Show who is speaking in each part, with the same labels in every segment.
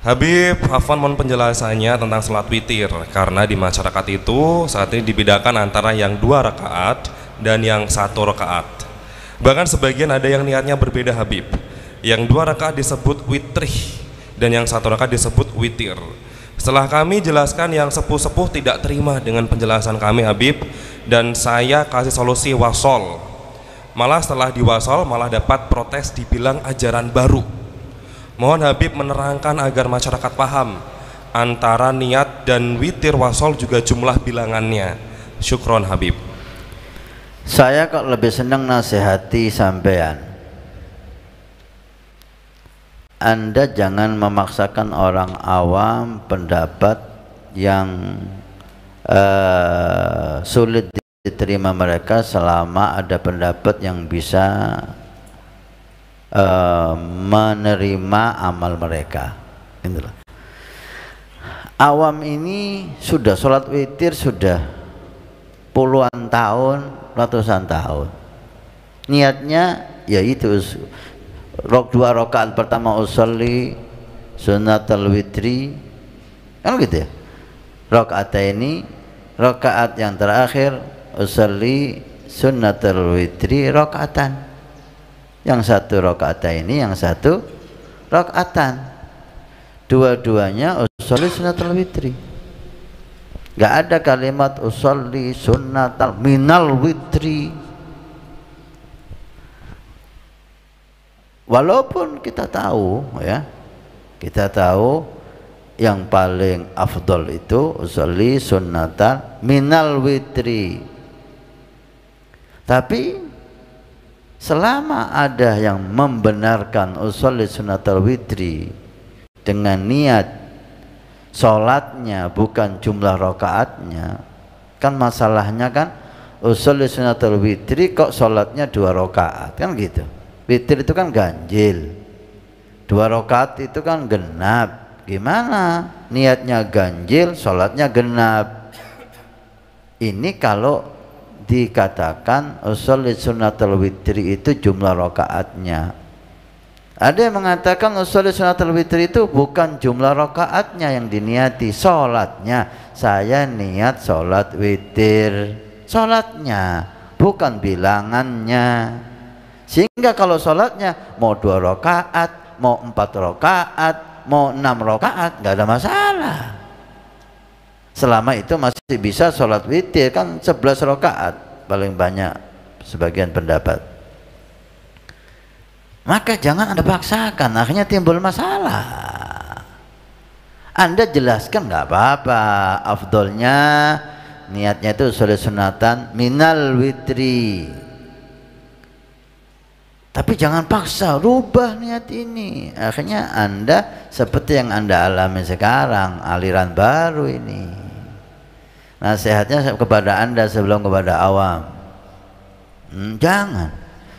Speaker 1: Habib, Hafan mohon penjelasannya tentang sholat witir karena di masyarakat itu saat ini dibedakan antara yang dua rakaat dan yang satu rakaat. Bahkan sebagian ada yang niatnya berbeda Habib. Yang dua rakaat disebut witrih dan yang satu rakaat disebut witir. Setelah kami jelaskan yang sepuh-sepuh tidak terima dengan penjelasan kami Habib dan saya kasih solusi wasol. Malah setelah diwasol malah dapat protes dibilang ajaran baru Mohon Habib menerangkan agar masyarakat paham antara niat dan witir wasol juga jumlah bilangannya.
Speaker 2: Syukron Habib. Saya kok lebih senang nasihati sampean. Anda jangan memaksakan orang awam pendapat yang uh, sulit diterima mereka selama ada pendapat yang bisa Eh, menerima amal mereka. inilah Awam ini sudah sholat witir sudah puluhan tahun, ratusan tahun. Niatnya yaitu rok dua rokaat pertama usolli al witri kan gitu ya rokaat ini rokaat yang terakhir usolli al witri atan yang satu rokaat ini yang satu rokaatan dua-duanya usolli sunnatul witri nggak ada kalimat usolli sunnatul minal witri walaupun kita tahu ya kita tahu yang paling afdol itu usolli sunnatul minal witri tapi Selama ada yang membenarkan usul sunatul witri dengan niat sholatnya bukan jumlah rokaatnya, kan masalahnya kan usul sunatul witri kok sholatnya dua rokaat kan gitu witir itu kan ganjil dua rokaat itu kan genap gimana niatnya ganjil sholatnya genap ini kalau dikatakan usolli sunnatul witri itu jumlah rokaatnya ada yang mengatakan usolli sunnatul witri itu bukan jumlah rokaatnya yang diniati sholatnya saya niat sholat witir sholatnya bukan bilangannya sehingga kalau sholatnya mau dua rokaat mau empat rokaat mau enam rokaat nggak ada masalah selama itu masih bisa sholat witir kan sebelas rakaat paling banyak sebagian pendapat maka jangan anda paksakan akhirnya timbul masalah anda jelaskan nggak apa-apa afdolnya niatnya itu sholat sunatan minal witri tapi jangan paksa, rubah niat ini. Akhirnya Anda seperti yang Anda alami sekarang, aliran baru ini. Nasihatnya kepada Anda sebelum kepada awam. Hmm, jangan.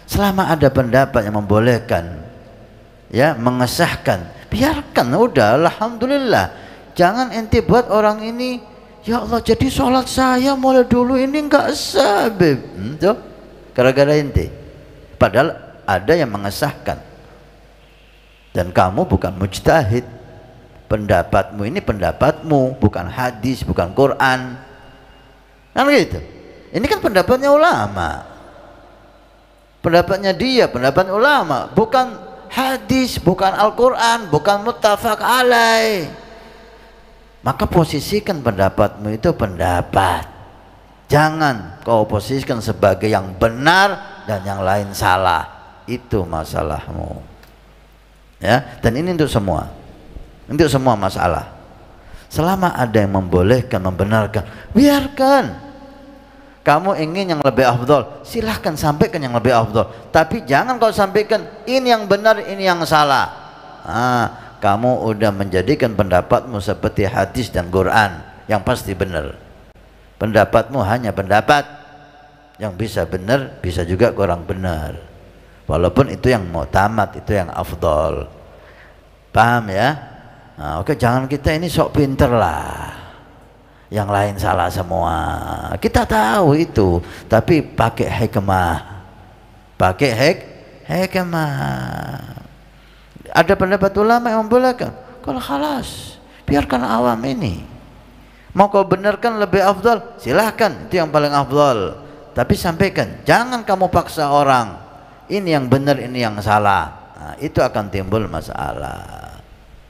Speaker 2: Selama ada pendapat yang membolehkan, ya mengesahkan, biarkan. Udah, alhamdulillah. Jangan ente buat orang ini Ya Allah, jadi sholat saya mulai dulu ini enggak sah, hmm, Beb. tuh. Gara-gara ente. Padahal ada yang mengesahkan. Dan kamu bukan mujtahid. Pendapatmu ini pendapatmu, bukan hadis, bukan Quran kan gitu ini kan pendapatnya ulama pendapatnya dia pendapat ulama bukan hadis bukan Al-Quran bukan muttafaq alai maka posisikan pendapatmu itu pendapat jangan kau posisikan sebagai yang benar dan yang lain salah itu masalahmu ya dan ini untuk semua untuk semua masalah Selama ada yang membolehkan, membenarkan, biarkan. Kamu ingin yang lebih afdol, silahkan sampaikan yang lebih afdol. Tapi jangan kau sampaikan ini yang benar, ini yang salah. Ah, kamu udah menjadikan pendapatmu seperti hadis dan Quran yang pasti benar. Pendapatmu hanya pendapat yang bisa benar, bisa juga kurang benar. Walaupun itu yang mau tamat itu yang afdol. Paham ya? Nah, oke jangan kita ini sok pinter lah. Yang lain salah semua. Kita tahu itu, tapi pakai hikmah. Pakai hik hikmah. Ada pendapat ulama yang membolehkan. Kalau halas, biarkan awam ini. Mau kau benarkan lebih afdal, silahkan. Itu yang paling afdal. Tapi sampaikan, jangan kamu paksa orang. Ini yang benar, ini yang salah. Nah, itu akan timbul masalah.